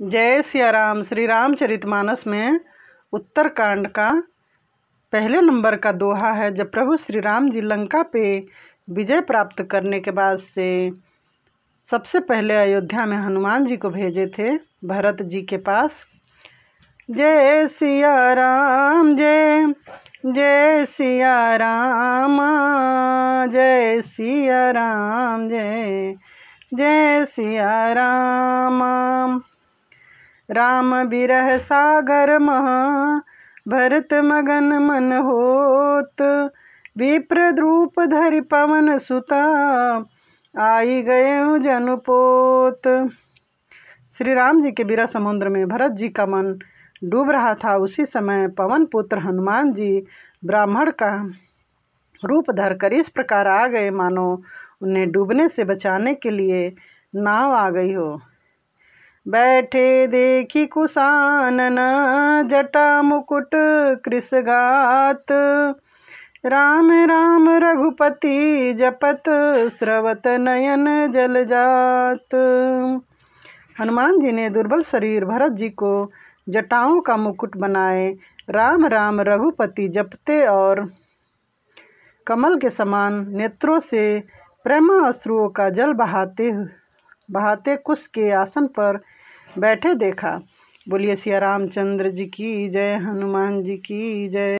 जय सिया राम श्री रामचरितमानस में उत्तरकांड का पहले नंबर का दोहा है जब प्रभु श्री राम जी लंका पे विजय प्राप्त करने के बाद से सबसे पहले अयोध्या में हनुमान जी को भेजे थे भरत जी के पास जय सिया राम जय जय सिया राम जय सिया राम जय जय सिया रामा राम बिरह सागर महा भरत मगन मन होत विप्र द्रूप धरि पवन सुता आई गये जनपोत श्री राम जी के बिरा समुद्र में भरत जी का मन डूब रहा था उसी समय पवन पुत्र हनुमान जी ब्राह्मण का रूप धर कर इस प्रकार आ गए मानो उन्हें डूबने से बचाने के लिए नाव आ गई हो बैठे देखी न जटा मुकुट कृष गात राम राम रघुपति जपत स्रवत नयन जल जात हनुमान जी ने दुर्बल शरीर भरत जी को जटाओं का मुकुट बनाए राम राम रघुपति जपते और कमल के समान नेत्रों से प्रेमा अश्रुओं का जल बहाते बहाते कुश के आसन पर बैठे देखा बोलिए सिया रामचंद्र जी की जय हनुमान जी की जय